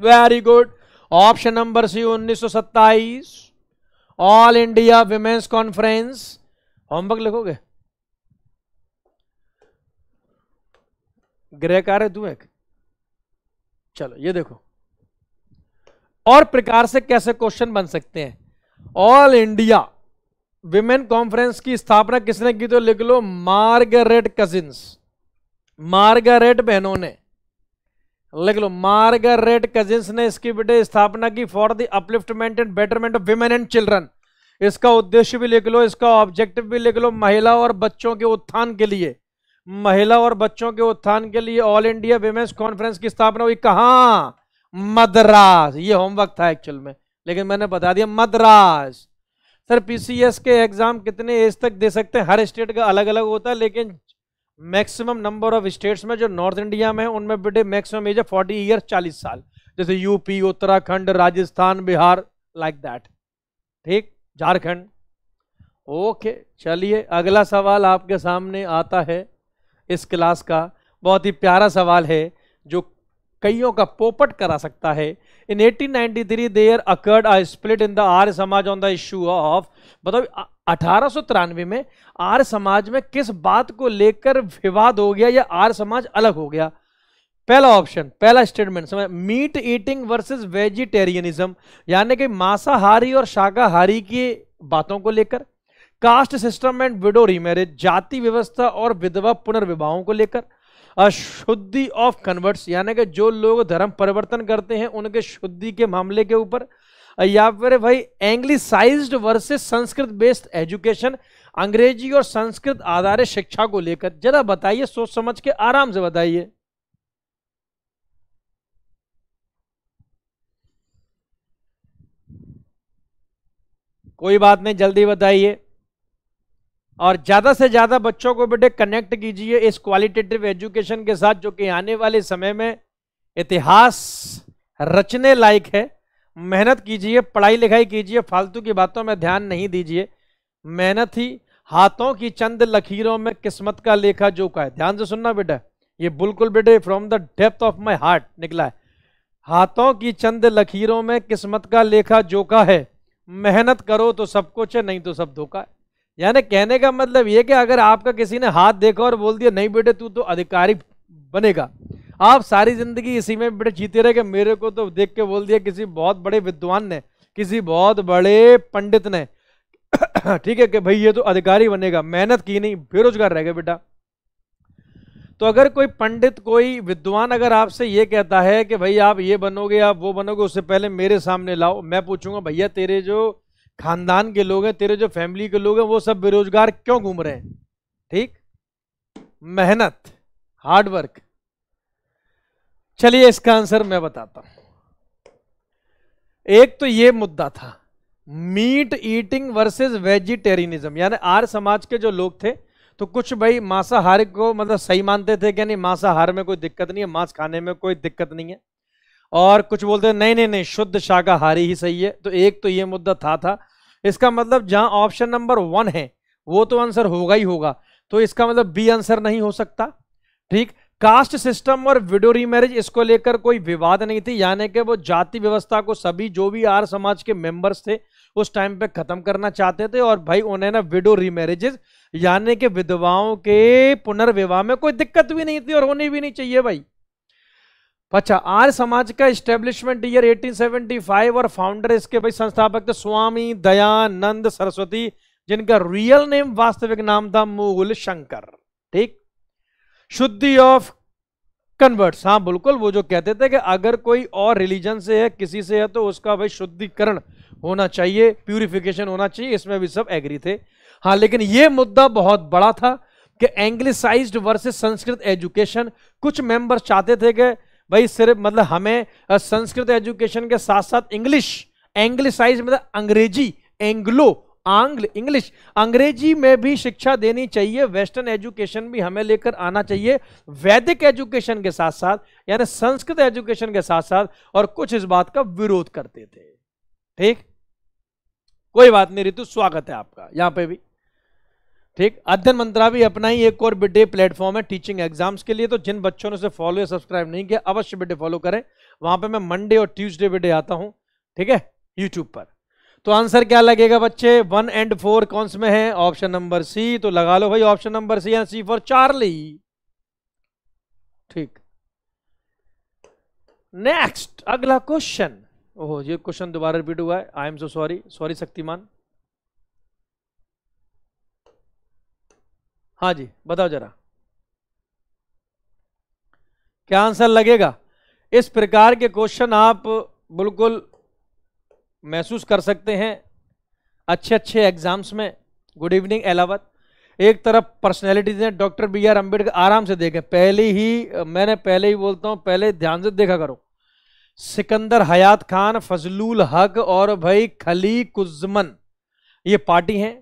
very good option number C उन्नीस all India women's conference homework लिखोगे ग्रह कार्य एक चलो ये देखो और प्रकार से कैसे क्वेश्चन बन सकते हैं ऑल इंडिया विमेन कॉन्फ्रेंस की स्थापना किसने की तो लिख लो मार्गरेट कजिन्स मार्गरेट बहनों ने लिख लो मार्गरेट कजिन्स ने इसकी बेटे स्थापना की for the upliftment and betterment of women and children इसका उद्देश्य भी लिख लो इसका ऑब्जेक्टिव भी लिख लो महिला और बच्चों के उत्थान के लिए महिला और बच्चों के उत्थान के लिए ऑल इंडिया विमेंस कॉन्फ्रेंस की स्थापना हुई कहा मद्रास ये होमवर्क था एक्चुअल में लेकिन मैंने बता दिया मद्रास सर पीसीएस के एग्जाम कितने एज तक दे सकते हैं हर स्टेट का अलग अलग होता है लेकिन मैक्सिमम नंबर ऑफ स्टेट्स में जो नॉर्थ इंडिया में उनमें बेटे मैक्सिमम एज है फोर्टी ईयर चालीस साल जैसे UP Uttarakhand Rajasthan Bihar like that ठीक झारखंड ओके चलिए अगला सवाल आपके सामने आता है इस क्लास का बहुत ही प्यारा सवाल है जो कईयों का पोपट करा सकता है in 1893 there occurred a split in the Arya Samaj on the issue of बताओ अठारह में आर्य समाज में किस बात को लेकर विवाद हो गया या आर्य समाज अलग हो गया पहला ऑप्शन पहला स्टेटमेंट समझ मीट ईटिंग वर्सेस वेजिटेरियनिज्म यानी कि मांसाहारी और शाकाहारी की बातों को लेकर caste system and widow remarriage जाति व्यवस्था और विधवा पुनर्विवाहों को लेकर अशुद्धि ऑफ कन्वर्ट्स यानी कि जो लोग धर्म परिवर्तन करते हैं उनके शुद्धि के मामले के ऊपर या फिर भाई anglicised versus Sanskrit based education अंग्रेजी और संस्कृत आधारित शिक्षा को लेकर जरा बताइए सोच समझ के आराम से बताइए कोई बात नहीं जल्दी बताइए और ज़्यादा से ज़्यादा बच्चों को बेटे कनेक्ट कीजिए इस क्वालिटेटिव एजुकेशन के साथ जो कि आने वाले समय में इतिहास रचने लायक है मेहनत कीजिए पढ़ाई लिखाई कीजिए फालतू की बातों में ध्यान नहीं दीजिए मेहनत ही हाथों की चंद लकीरों में किस्मत का लेखा का है ध्यान से सुनना बेटा ये बिल्कुल बेटे from the depth of my heart निकला है हाथों की चंद लकीरों में किस्मत का लेखा जोखा है मेहनत करो तो सब कुछ है नहीं तो सब धोखा है यानी कहने का मतलब ये कि अगर आपका किसी ने हाथ देखा और बोल दिया नहीं बेटे तू तो अधिकारी बनेगा आप सारी जिंदगी इसी में बेटे जीते रहे कि मेरे को तो देख के बोल दिया किसी बहुत बड़े विद्वान ने किसी बहुत बड़े पंडित ने <coughs> ठीक है कि भाई ये तो अधिकारी बनेगा मेहनत की नहीं बेरोजगार रह गया बेटा तो अगर कोई पंडित कोई विद्वान अगर आपसे ये कहता है कि भाई आप ये बनोगे आप वो बनोगे उससे पहले मेरे सामने लाओ मैं पूछूंगा भैया तेरे जो खानदान के लोग हैं तेरे जो फैमिली के लोग हैं वो सब बेरोजगार क्यों घूम रहे हैं ठीक मेहनत हार्डवर्क चलिए इसका आंसर मैं बताता हूं एक तो ये मुद्दा था मीट ईटिंग वर्सेस वेजिटेरियनिज्म यानी आर समाज के जो लोग थे तो कुछ भाई मांसाहार को मतलब सही मानते थे कि नहीं मांसाहार में कोई दिक्कत नहीं है मांस खाने में कोई दिक्कत नहीं है और कुछ बोलते हैं नहीं नहीं नहीं शुद्ध शाकाहारी ही सही है तो एक तो ये मुद्दा था था इसका मतलब जहाँ ऑप्शन नंबर वन है वो तो आंसर होगा ही होगा तो इसका मतलब बी आंसर नहीं हो सकता ठीक कास्ट सिस्टम और विडो रीमैरिज इसको लेकर कोई विवाद नहीं थी यानी कि वो जाति व्यवस्था को सभी जो भी आर समाज के मेंबर्स थे उस टाइम पे खत्म करना चाहते थे और भाई उन्हें ना विडो रीमैरिजेज यानी कि विधवाओं के पुनर्विवाह में कोई दिक्कत भी नहीं थी और होनी भी नहीं चाहिए भाई अच्छा आर्य समाज का स्टेब्लिशमेंट ईयर 1875 और फाउंडर इसके भाई संस्थापक थे स्वामी दयानंद सरस्वती जिनका रियल नेम वास्तविक नाम था मुगुल शंकर ठीक शुद्धि ऑफ कन्वर्ट्स हाँ बिल्कुल वो जो कहते थे कि अगर कोई और रिलीजन से है किसी से है तो उसका भाई शुद्धिकरण होना चाहिए प्यूरिफिकेशन होना चाहिए इसमें भी सब एग्री थे हाँ लेकिन ये मुद्दा बहुत बड़ा था कि एंग्लिसाइज्ड वर्सेस संस्कृत एजुकेशन कुछ मेंबर्स चाहते थे कि भाई सिर्फ मतलब हमें संस्कृत एजुकेशन के साथ साथ इंग्लिश एंग्लिसाइज मतलब अंग्रेजी एंग्लो आंग्ल इंग्लिश अंग्रेजी में भी शिक्षा देनी चाहिए वेस्टर्न एजुकेशन भी हमें लेकर आना चाहिए वैदिक एजुकेशन के साथ साथ यानी संस्कृत एजुकेशन के साथ साथ और कुछ इस बात का विरोध करते थे ठीक कोई बात नहीं ऋतु स्वागत है आपका यहां पे भी ठीक अध्ययन मंत्रा भी अपना ही एक और बिडे प्लेटफॉर्म है टीचिंग एग्जाम्स के लिए तो जिन बच्चों ने उसे फॉलो या सब्सक्राइब नहीं किया अवश्य बिडे फॉलो करें वहां पे मैं मंडे और ट्यूसडे बिडे आता हूं ठीक है यूट्यूब पर तो आंसर क्या लगेगा बच्चे वन एंड फोर कौन से में है ऑप्शन नंबर सी तो लगा लो भाई ऑप्शन नंबर सी या सी फॉर चार्ली ठीक नेक्स्ट अगला क्वेश्चन ओह ये क्वेश्चन दोबारा रिपीट हुआ है I am so sorry sorry Shaktimaan हाँ जी बताओ जरा क्या आंसर लगेगा इस प्रकार के क्वेश्चन आप बिल्कुल महसूस कर सकते हैं अच्छे अच्छे एग्जाम्स में गुड इवनिंग एलावत एक तरफ पर्सनैलिटीज ने डॉक्टर बी आर अम्बेडकर आराम से देखें पहले ही मैंने पहले ही बोलता हूँ पहले ध्यान से देखा करो सिकंदर हयात खान फजलूल हक और भाई खली कुजमन ये पार्टी हैं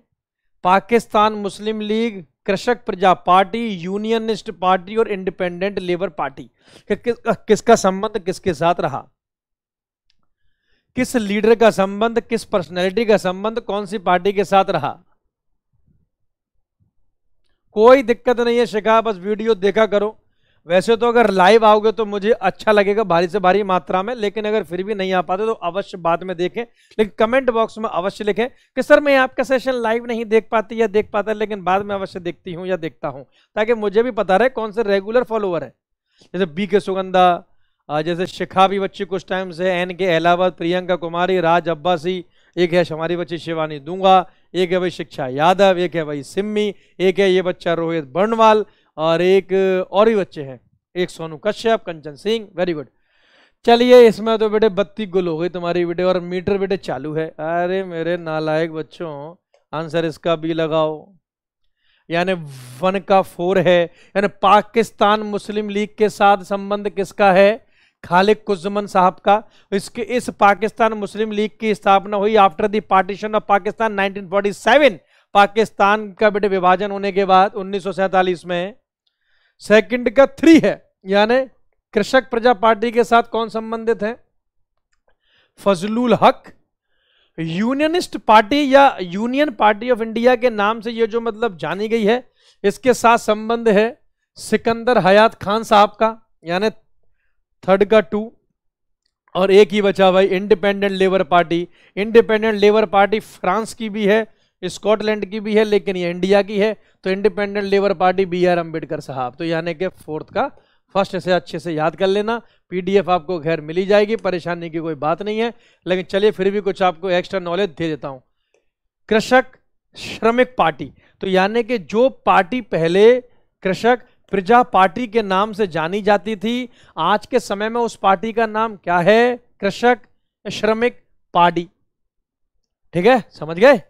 पाकिस्तान मुस्लिम League Krishak Praja Party Unionist Party और इंडिपेंडेंट लेबर पार्टी कि, किसका संबंध किसके साथ रहा किस लीडर का संबंध किस पर्सनैलिटी का संबंध कौन सी पार्टी के साथ रहा कोई दिक्कत नहीं है शिका बस वीडियो देखा करो वैसे तो अगर लाइव आओगे तो मुझे अच्छा लगेगा भारी से भारी मात्रा में लेकिन अगर फिर भी नहीं आ पाते तो अवश्य बाद में देखें लेकिन कमेंट बॉक्स में अवश्य लिखें कि सर मैं आपका सेशन लाइव नहीं देख पाती या देख पाता लेकिन बाद में अवश्य देखती हूँ या देखता हूँ ताकि मुझे भी पता रहे कौन से रेगुलर फॉलोअर है जैसे बी के सुगंधा जैसे शिखा भी बच्ची कुछ टाइम से एन के अहलावत प्रियंका कुमारी राज अब्बासी एक है हमारी बच्ची शिवानी दूंगा एक है भाई शिक्षा यादव एक है भाई सिम्मी एक है ये बच्चा रोहित बर्णवाल और एक और ही बच्चे हैं एक सोनू कश्यप कंचन सिंह वेरी गुड चलिए इसमें तो बेटे बत्ती गुल हो गई तुम्हारी बेटे और मीटर बेटे चालू है अरे मेरे नालायक बच्चों आंसर इसका भी लगाओ यानी वन का फोर है यानी पाकिस्तान मुस्लिम लीग के साथ संबंध किसका है खालिद कुजमन साहब का इसके इस पाकिस्तान मुस्लिम लीग की स्थापना हुई after the partition of Pakistan 1947 Pakistan का बेटे विभाजन होने के बाद उन्नीस में सेकंड का थ्री है यानी कृषक प्रजा पार्टी के साथ कौन संबंधित है फजलुल हक यूनियनिस्ट पार्टी या यूनियन पार्टी ऑफ इंडिया के नाम से ये जो मतलब जानी गई है इसके साथ संबंध है सिकंदर हयात खान साहब का यानी थर्ड का टू और एक ही बचा भाई Independent Labour Party Independent Labour Party France की भी है स्कॉटलैंड की भी है लेकिन ये इंडिया की है तो Independent Labour Party B R Ambedkar sahab तो यानी कि फोर्थ का फर्स्ट से अच्छे से याद कर लेना पीडीएफ आपको घर मिली जाएगी परेशानी की कोई बात नहीं है लेकिन चलिए फिर भी कुछ आपको एक्स्ट्रा नॉलेज दे देता हूँ कृषक श्रमिक पार्टी तो यानी कि जो पार्टी पहले कृषक प्रजा पार्टी के नाम से जानी जाती थी आज के समय में उस पार्टी का नाम क्या है कृषक श्रमिक पार्टी ठीक है समझ गए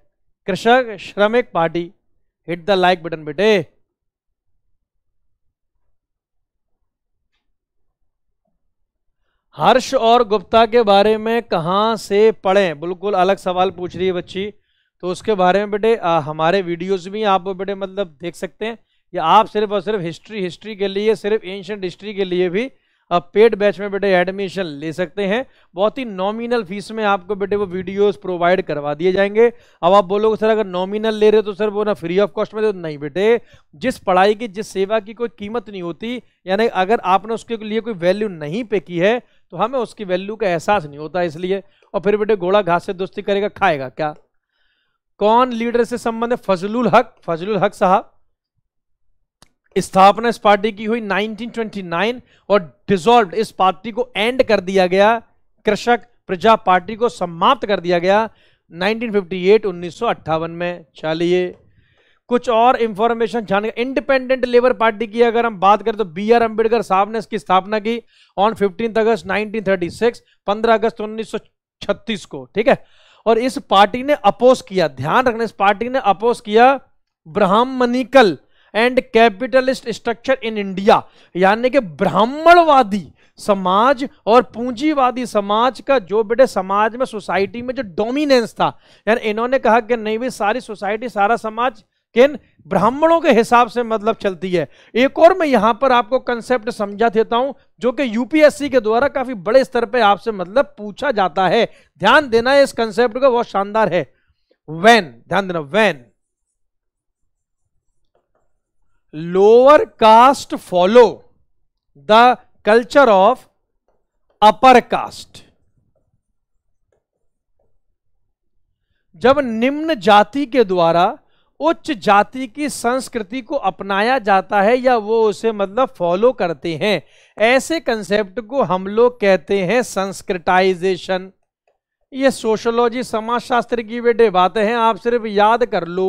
Krishak Shramik party hit the like button बेटे हर्ष और गुप्ता के बारे में कहां से पढ़ें बिल्कुल अलग सवाल पूछ रही है बच्ची तो उसके बारे में बेटे हमारे वीडियोस भी आप बेटे मतलब देख सकते हैं या आप सिर्फ और सिर्फ हिस्ट्री हिस्ट्री के लिए सिर्फ एंशंट हिस्ट्री के लिए भी आप पेड बैच में बेटे एडमिशन ले सकते हैं बहुत ही नॉमिनल फीस में आपको बेटे वो वीडियोस प्रोवाइड करवा दिए जाएंगे अब आप बोलोगे सर अगर नॉमिनल ले रहे हो तो सर वो ना फ्री ऑफ कॉस्ट में तो नहीं बेटे जिस पढ़ाई की जिस सेवा की कोई कीमत नहीं होती यानी अगर आपने उसके लिए कोई वैल्यू नहीं पे की है तो हमें उसकी वैल्यू का एहसास नहीं होता इसलिए और फिर बेटे घोड़ा घास से दोस्ती करेगा खाएगा क्या कौन लीडर से संबंध है फजलुल हक फजलुल हक साहब स्थापना इस पार्टी की हुई 1929 और डिजोल्व इस पार्टी को एंड कर दिया गया कृषक प्रजा पार्टी को समाप्त कर दिया गया 1958 1958 में चलिए कुछ और इंफॉर्मेशन जान इंडिपेंडेंट लेबर पार्टी की अगर हम बात करें तो बी आर अम्बेडकर साहब ने इसकी स्थापना की ऑन फिफ्टीन अगस्त 1936 15 अगस्त 1936 को ठीक है और इस पार्टी ने अपोज किया ध्यान रखना इस पार्टी ने अपोज किया brahmanical and capitalist structure in India यानी कि ब्राह्मणवादी समाज और पूंजीवादी समाज का जो बेटे समाज में सोसाइटी में जो डोमिनेंस था यानी इन्होंने कहा कि नहीं भी सारी सोसाइटी सारा समाज किन ब्राह्मणों के हिसाब से मतलब चलती है एक और मैं यहां पर आपको कंसेप्ट समझा देता हूं जो कि यूपीएससी के द्वारा काफ़ी बड़े स्तर पर आपसे मतलब पूछा जाता है ध्यान देना इस कंसेप्ट का बहुत शानदार है वैन ध्यान देना when lower caste follow the culture of upper caste जब निम्न जाति के द्वारा उच्च जाति की संस्कृति को अपनाया जाता है या वो उसे मतलब फॉलो करते हैं ऐसे कंसेप्ट को हम लोग कहते हैं संस्कृताइजेशन ये सोशोलॉजी समाजशास्त्र की बेटे बातें हैं आप सिर्फ याद कर लो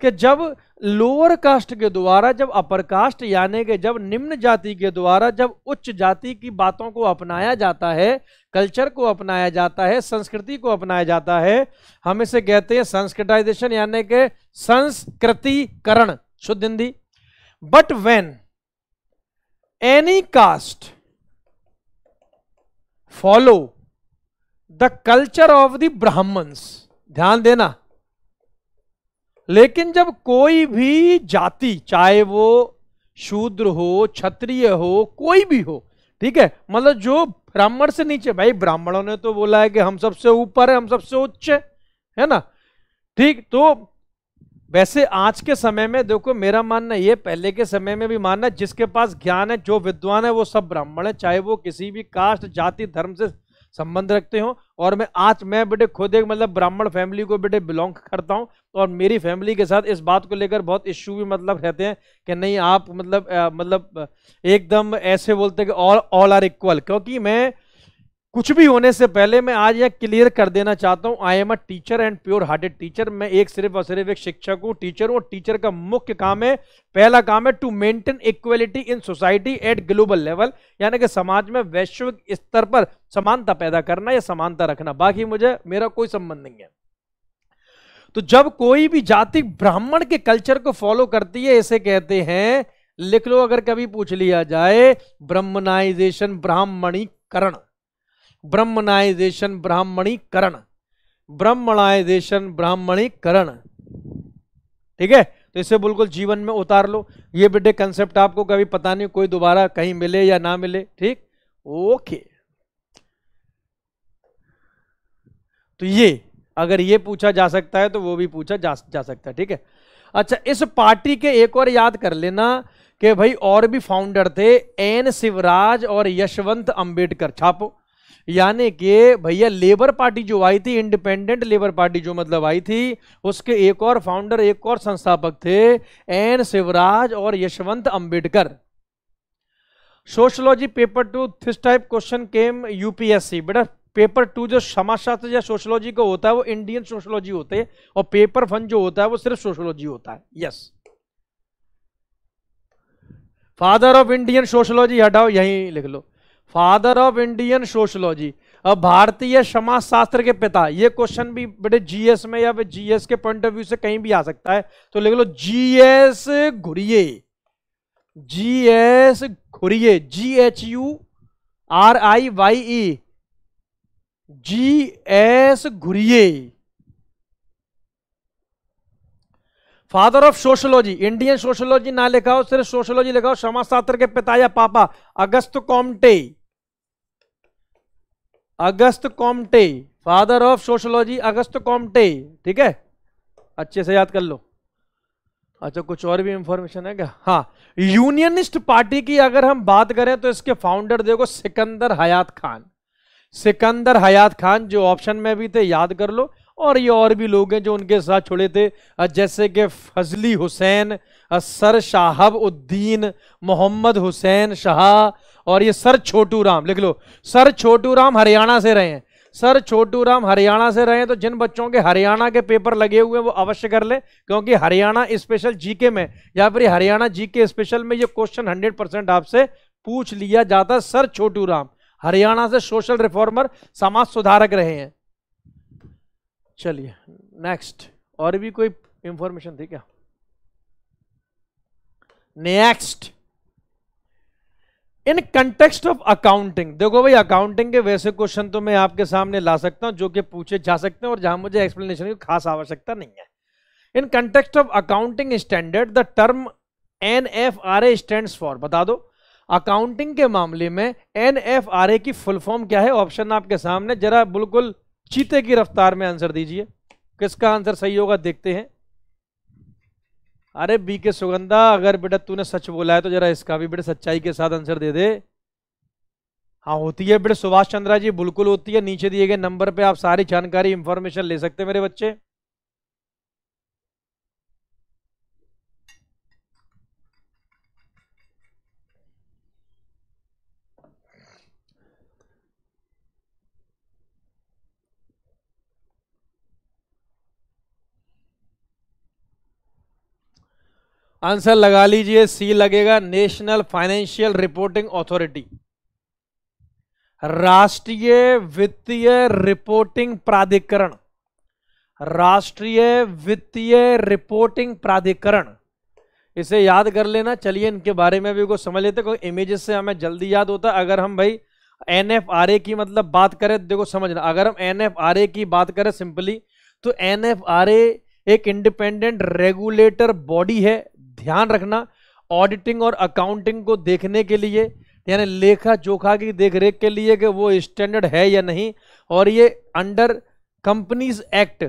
कि जब लोअर कास्ट के द्वारा जब अपर कास्ट यानी कि जब निम्न जाति के द्वारा जब उच्च जाति की बातों को अपनाया जाता है कल्चर को अपनाया जाता है संस्कृति को अपनाया जाता है हम इसे कहते हैं संस्कृटाइजेशन यानी के संस्कृतिकरण शुद्ध Hindi but when any caste follow the culture of the Brahmans ध्यान देना लेकिन जब कोई भी जाति चाहे वो शूद्र हो क्षत्रिय हो कोई भी हो ठीक है मतलब जो ब्राह्मण से नीचे भाई ब्राह्मणों ने तो बोला है कि हम सबसे ऊपर है हम सबसे उच्च है है ना ठीक तो वैसे आज के समय में देखो मेरा मानना ये पहले के समय में भी मानना जिसके पास ज्ञान है जो विद्वान है वो सब ब्राह्मण है चाहे वो किसी भी कास्ट जाति धर्म से संबंध रखते हो और मैं आज मैं बेटे खुद एक मतलब ब्राह्मण फैमिली को बेटे बिलोंग करता हूँ और मेरी फैमिली के साथ इस बात को लेकर बहुत इश्यू भी मतलब रहते हैं कि नहीं आप मतलब आ, मतलब एकदम ऐसे बोलते हैं कि ऑल ऑल आर इक्वल क्योंकि मैं कुछ भी होने से पहले मैं आज यह क्लियर कर देना चाहता हूं I am a teacher and pure hearted teacher मैं एक सिर्फ और सिर्फ एक शिक्षक हूं टीचर हूं टीचर का मुख्य काम है पहला काम है to maintain equality in society at global level यानी कि समाज में वैश्विक स्तर पर समानता पैदा करना या समानता रखना बाकी मुझे मेरा कोई संबंध नहीं है तो जब कोई भी जाति ब्राह्मण के कल्चर को फॉलो करती है इसे कहते हैं लिख लो अगर कभी पूछ लिया जाए ब्रह्मनाइजेशन ब्राह्मणीकरण ब्रह्मनाइजेशन ब्राह्मणीकरण ब्राह्मणाइजेशन ब्राह्मणीकरण ठीक है तो इसे बिल्कुल जीवन में उतार लो ये बेटे कंसेप्ट आपको कभी पता नहीं कोई दोबारा कहीं मिले या ना मिले ठीक ओके तो ये अगर ये पूछा जा सकता है तो वो भी पूछा जा, जा सकता है ठीक है अच्छा इस पार्टी के एक और याद कर लेना कि भाई और भी फाउंडर थे एन शिवराज और यशवंत अंबेडकर छापो यानी कि भैया लेबर पार्टी जो आई थी इंडिपेंडेंट लेबर पार्टी जो मतलब आई थी उसके एक और फाउंडर एक और संस्थापक थे एन शिवराज और Yashwant Ambedkar sociology paper two this type question came UPSC बेटा पेपर टू जो समाजशास्त्र या सोशोलॉजी का होता है वो इंडियन सोशोलॉजी होते हैं और पेपर वन जो होता है वो सिर्फ सोशोलॉजी होता है yes father of Indian sociology हटाओ यहीं लिख लो फादर ऑफ इंडियन सोशोलॉजी अब भारतीय समाज शास्त्र के पिता ये क्वेश्चन भी बेटे जीएस में या जीएस के पॉइंट ऑफ व्यू से कहीं भी आ सकता है तो लिख लो S घुरिये S घुरिये ji H U are I Y E G S घुरिये father of sociology Indian sociology ना लिखा हो सिर्फ सोशोलॉजी लिखा हो समाजशास्त्र के पिता या papa Auguste Comte Auguste Comte father of sociology Auguste Comte ठीक है अच्छे से याद कर लो अच्छा कुछ और भी इंफॉर्मेशन है क्या हाँ यूनियनिस्ट पार्टी की अगर हम बात करें तो इसके फाउंडर देखो सिकंदर हयात खान सिकंदर हयात खान जो ऑप्शन में भी थे याद कर लो और ये और भी लोग हैं जो उनके साथ छोड़े थे जैसे कि फजली हुसैन सर शाहब उद्दीन मोहम्मद हुसैन शाह और ये सर छोटू राम लिख लो सर छोटू राम हरियाणा से रहे हैं सर छोटू राम हरियाणा से रहे हैं तो जिन बच्चों के हरियाणा के पेपर लगे हुए हैं वो अवश्य कर लें क्योंकि हरियाणा स्पेशल जीके में या फिर हरियाणा जीके स्पेशल में ये क्वेश्चन हंड्रेड परसेंट आपसे पूछ लिया जाता है सर छोटू राम हरियाणा से सोशल रिफॉर्मर समाज सुधारक रहे हैं चलिए नेक्स्ट और भी कोई इंफॉर्मेशन थी क्या next in context of accounting देखो भाई अकाउंटिंग के वैसे क्वेश्चन तो मैं आपके सामने ला सकता हूं जो कि पूछे जा सकते हैं और जहां मुझे एक्सप्लेनेशन की खास आवश्यकता नहीं है in context of accounting standard the term N F R A stand for बता दो अकाउंटिंग के मामले में एन एफ आर ए की फुल फॉर्म क्या है ऑप्शन आपके सामने जरा बिल्कुल चीते की रफ्तार में आंसर दीजिए किसका आंसर सही होगा देखते हैं अरे बी के सुगंधा अगर बेटा तूने सच बोला है तो जरा इसका भी बेटा सच्चाई के साथ आंसर दे दे हाँ होती है बेटा सुभाष चंद्रा जी बिल्कुल होती है नीचे दिए गए नंबर पे आप सारी जानकारी इंफॉर्मेशन ले सकते हैं मेरे बच्चे आंसर लगा लीजिए सी लगेगा नेशनल फाइनेंशियल रिपोर्टिंग अथॉरिटी राष्ट्रीय वित्तीय रिपोर्टिंग प्राधिकरण राष्ट्रीय वित्तीय रिपोर्टिंग प्राधिकरण इसे याद कर लेना चलिए इनके बारे में भी को समझ लेते क्योंकि इमेजेस से हमें जल्दी याद होता अगर हम भाई एन की मतलब बात करें तो देखो समझना अगर हम एन की बात करें सिंपली तो एन एक इंडिपेंडेंट रेगुलेटर बॉडी है ध्यान रखना ऑडिटिंग और अकाउंटिंग को देखने के लिए यानी लेखा जोखा की देखरेख के लिए कि वो स्टैंडर्ड है या नहीं और ये अंडर कंपनीज एक्ट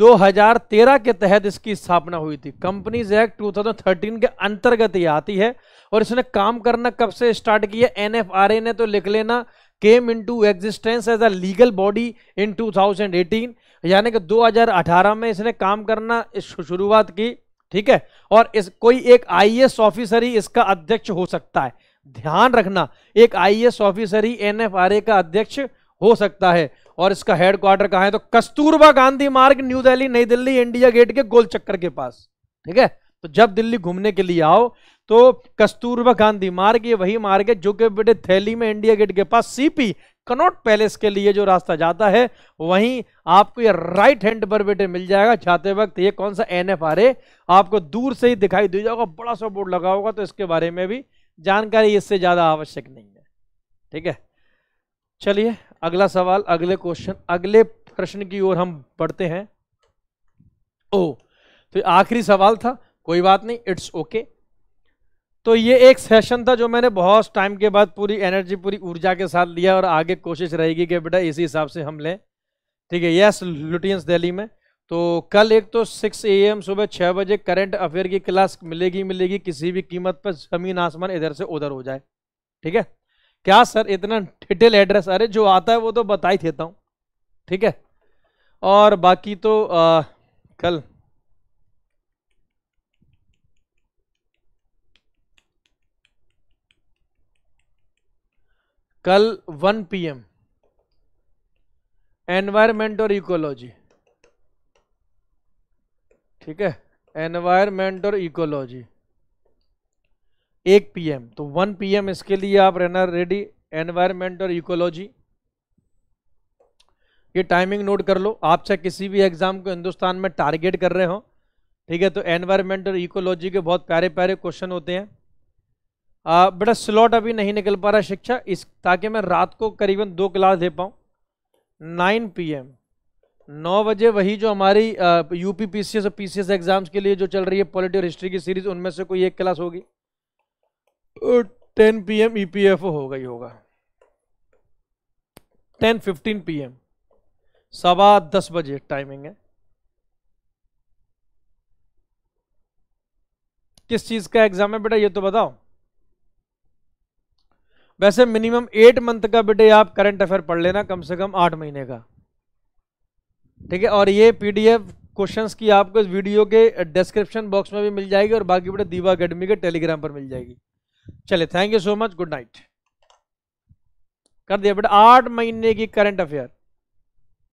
2013 के तहत इसकी स्थापना हुई थी कंपनीज एक्ट 2013 के अंतर्गत ये आती है और इसने काम करना कब से स्टार्ट किया ए ने तो लिख लेना came into existence as a legal body in 2018 यानी कि 2018 में इसने काम करना शुरुआत की ठीक है और इस कोई एक आईएएस ऑफिसर ही इसका अध्यक्ष हो सकता है ध्यान रखना एक आईएएस ऑफिसर ही एनएफआरए का अध्यक्ष हो सकता है और इसका हेडक्वार्टर कहा है तो कस्तूरबा गांधी मार्ग न्यू दिल्ली नई दिल्ली इंडिया गेट के गोल चक्कर के पास ठीक है तो जब दिल्ली घूमने के लिए आओ तो कस्तूरबा गांधी मार्ग ये वही मार्ग है जो कि बेटे थैली में इंडिया गेट के पास सीपी कनॉट पैलेस के लिए जो रास्ता जाता है वहीं आपको ये राइट हैंड पर बेटे मिल जाएगा जाते वक्त ये कौन सा एन एफ आर ए आपको दूर से ही दिखाई दे जाएगा बड़ा सा बोर्ड लगा होगा तो इसके बारे में भी जानकारी इससे ज़्यादा आवश्यक नहीं है ठीक है चलिए अगला सवाल अगले क्वेश्चन अगले प्रश्न की ओर हम बढ़ते हैं ओ तो आखिरी सवाल था कोई बात नहीं इट्स ओके okay. तो ये एक सेशन था जो मैंने बहुत टाइम के बाद पूरी एनर्जी पूरी ऊर्जा के साथ लिया और आगे कोशिश रहेगी कि बेटा इसी हिसाब से हम लें ठीक है यस लुटियंस दिल्ली में तो कल एक तो 6 एम सुबह छः बजे करंट अफेयर की क्लास मिलेगी मिलेगी किसी भी कीमत पर ज़मीन आसमान इधर से उधर हो जाए ठीक है क्या सर इतना डिटेल एड्रेस अरे जो आता है वो तो बता ही देता हूँ ठीक है और बाकी तो आ, कल कल 1 पीएम एनवायरमेंट और इकोलॉजी ठीक है एनवायरमेंट और इकोलॉजी एक पीएम तो वन पीएम इसके लिए आप रहना रेडी एनवायरमेंट और इकोलॉजी ये टाइमिंग नोट कर लो आप चाहे किसी भी एग्जाम को हिंदुस्तान में टारगेट कर रहे हो ठीक है तो एनवायरमेंट और इकोलॉजी के बहुत प्यारे प्यारे क्वेश्चन होते हैं बेटा स्लॉट अभी नहीं निकल पा रहा शिक्षा इस ताकि मैं रात को करीबन दो क्लास दे पाऊँ नाइन पी एम नौ बजे वही जो हमारी U P P C S और पी सी एस एग्ज़ाम्स के लिए जो चल रही है पॉलिटी और हिस्ट्री की सीरीज़ उनमें से कोई एक क्लास होगी ten P M E P F O होगा ही होगा टेन फिफ्टीन पी एम सवा दस बजे टाइमिंग है किस चीज़ का एग्ज़ाम है बेटा ये तो बताओ वैसे मिनिमम एट मंथ का बेटे आप करंट अफेयर पढ़ लेना कम से कम आठ महीने का ठीक है और ये पीडीएफ क्वेश्चंस की आपको इस वीडियो के डिस्क्रिप्शन बॉक्स में भी मिल जाएगी और बाकी बेटे दीवा अकेडमी के टेलीग्राम पर मिल जाएगी चले thank you so much good night कर दिया बेटा आठ महीने की करंट अफेयर